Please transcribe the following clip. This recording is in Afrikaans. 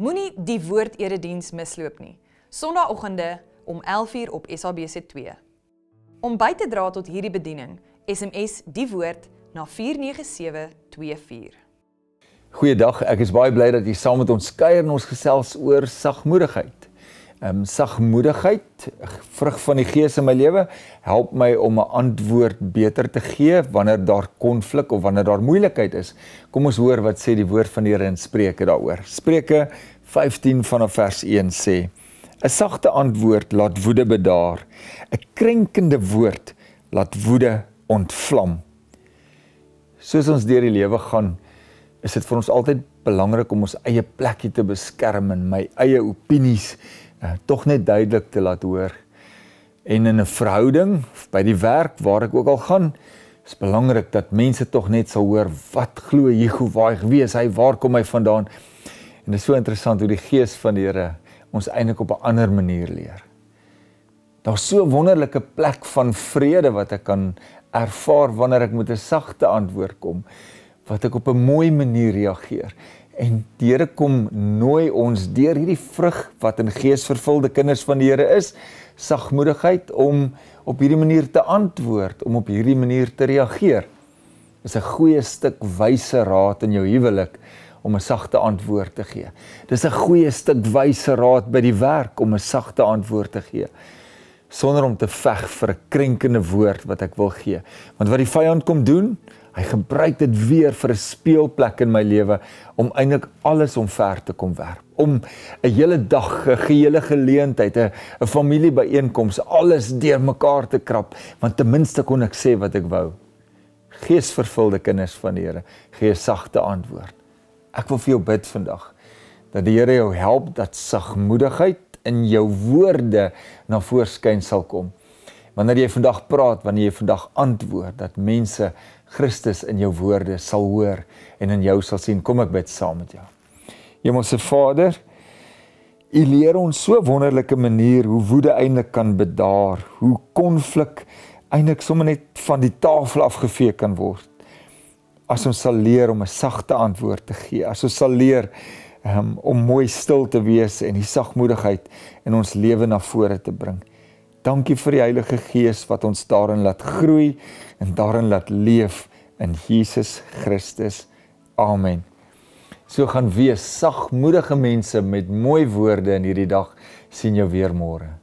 Moenie die woord erediens misloop nie. Sondagoggende om 11:00 op SABC2. Om by te dra tot hierdie bediening, SMS die woord na 49724. Goeiedag, ek is baie bly dat jy saam met ons kuier en ons gesels oor sagmoedigheid ehm um, sagmoedigheid, vrug van die Gees in my lewe, help my om 'n antwoord beter te gee wanneer daar konflik of wanneer daar moeilikheid is. Kom ons hoor wat sê die woord van die Here in Spreuke daaroor. Spreuke 15 vanaf vers 1 sê: 'n e Sagte antwoord laat woede bedaar. 'n e Krenkende woord laat woede ontvlam. Soos ons deur die lewe gaan, is dit vir ons altyd belangrik om ons eie plekkie te beskerm en my eie opinies uh, eh, tog net duidelik te laat hoor. En in 'n verhouding by die werk waar ek ook al gaan, is belangrik dat mense tog net sal hoor wat glo Jehovah, wie is hy, waar kom hy vandaan? En dit is so interessant hoe die gees van die Here ons eintlik op 'n ander manier leer. Daar's so 'n wonderlike plek van vrede wat ek kan ervaar wanneer ek met 'n sagte antwoord kom, wat ek op 'n mooi manier reageer. En die Here kom nooi ons deur hierdie vrug wat in gees vervulde kinders van die Here is, sagmoedigheid om op hierdie manier te antwoord, om op hierdie manier te reageer. Is 'n goeie stuk wyse raad in jou huwelik om 'n sagte antwoord te gee. Dis 'n goeie stuk wyse raad by die werk om 'n sagte antwoord te gee sonder om te veg vir 'n krenkende woord wat ek wil gee. Want wat die vyand kom doen, Hy gebruik dit weer vir 'n speelplek in my lewe om eintlik alles omver te kom werp. Om 'n hele dag, 'n gehele geleentheid, 'n familiebyeenkoms, alles deurmekaar te krap, want ten minste kon ek sê wat ek wou. Geesvervulde kinders van die Here, gee sagte antwoord. Ek wil vir jou bid vandag dat die Here jou help dat sagmoedigheid in jou woorde na voorskyn sal kom wanneer jy vandag praat, wanneer jy vandag antwoord dat mense Christus in jou woorde sal hoor en in jou sal sien. Kom ek bid saam met jou. Hemelse Vader, U leer ons so wonderlike manier hoe woede eintlik kan bedaar, hoe konflik eintlik sommer net van die tafel afgevee kan word. As ons sal leer om 'n sagte antwoord te gee, as ons sal leer um, om mooi stil te wees en die sagmoedigheid in ons lewe na vore te bring. Dankie vir die Heilige Gees wat ons daarin laat groei en daarin laat leef in Jesus Christus. Amen. So gaan wees sagmoedige mense met mooi woorde in hierdie dag. sien jou weer môre.